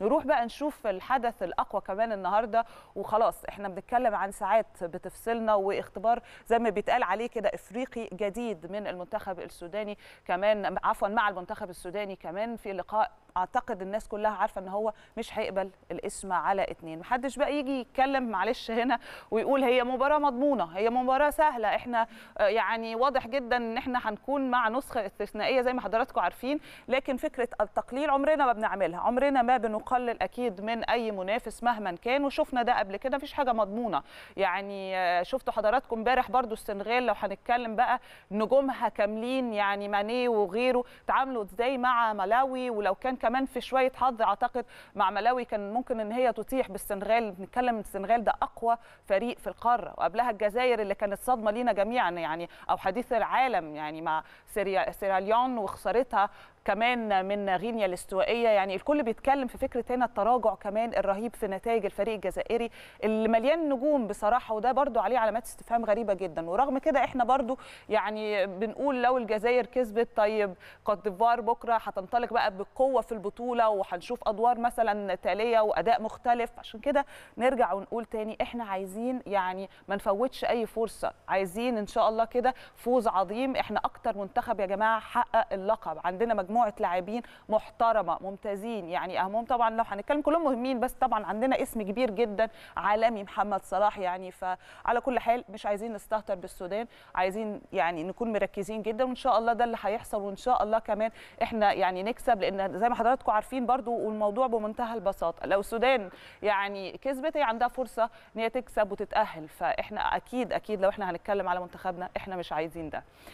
نروح بقى نشوف الحدث الاقوى كمان النهارده وخلاص احنا بنتكلم عن ساعات بتفصلنا واختبار زي ما بيتقال عليه كده افريقي جديد من المنتخب السوداني كمان عفوا مع المنتخب السوداني كمان في لقاء اعتقد الناس كلها عارفه ان هو مش هيقبل الاسم على اتنين محدش بقى يجي يتكلم معلش هنا ويقول هي مباراه مضمونه هي مباراه سهله احنا آه، يعني واضح جدا ان احنا هنكون مع نسخه استثنائيه زي ما حضراتكم عارفين لكن فكره التقليل عمرنا ما بنعملها عمرنا ما بنقلل مقلل اكيد من اي منافس مهما كان وشفنا ده قبل كده مفيش حاجه مضمونه يعني آه، شفتوا حضراتكم امبارح برضو السنغال لو هنتكلم بقى نجومها كاملين يعني ماني وغيره تعاملوا ازاي مع ملاوي ولو كان كمان في شويه حظ اعتقد مع ملاوي كان ممكن ان هي تتيح بالسنغال بنتكلم السنغال ده اقوى فريق في القاره وقبلها الجزائر اللي كانت صدمه لينا جميعا يعني او حديث العالم يعني مع سيراليون وخسارتها كمان من غينيا الاستوائيه يعني الكل بيتكلم في فكره هنا التراجع كمان الرهيب في نتائج الفريق الجزائري اللي مليان نجوم بصراحه وده برده عليه علامات استفهام غريبه جدا ورغم كده احنا برده يعني بنقول لو الجزائر كسبت طيب كوت ديفوار بكره هتنطلق بقى بقوه في البطوله وهنشوف ادوار مثلا تاليه واداء مختلف عشان كده نرجع ونقول تاني احنا عايزين يعني ما نفوتش اي فرصه عايزين ان شاء الله كده فوز عظيم احنا اكتر منتخب يا جماعه حقق اللقب عندنا مجموعه مجموعه لاعبين محترمه ممتازين يعني اهمهم طبعا لو هنتكلم كلهم مهمين بس طبعا عندنا اسم كبير جدا عالمي محمد صلاح يعني فعلى كل حال مش عايزين نستهتر بالسودان عايزين يعني نكون مركزين جدا وان شاء الله ده اللي هيحصل وان شاء الله كمان احنا يعني نكسب لان زي ما حضراتكم عارفين برضو والموضوع بمنتهى البساطه لو السودان يعني كسبت هي عندها فرصه ان هي تكسب وتتاهل فاحنا اكيد اكيد لو احنا هنتكلم على منتخبنا احنا مش عايزين ده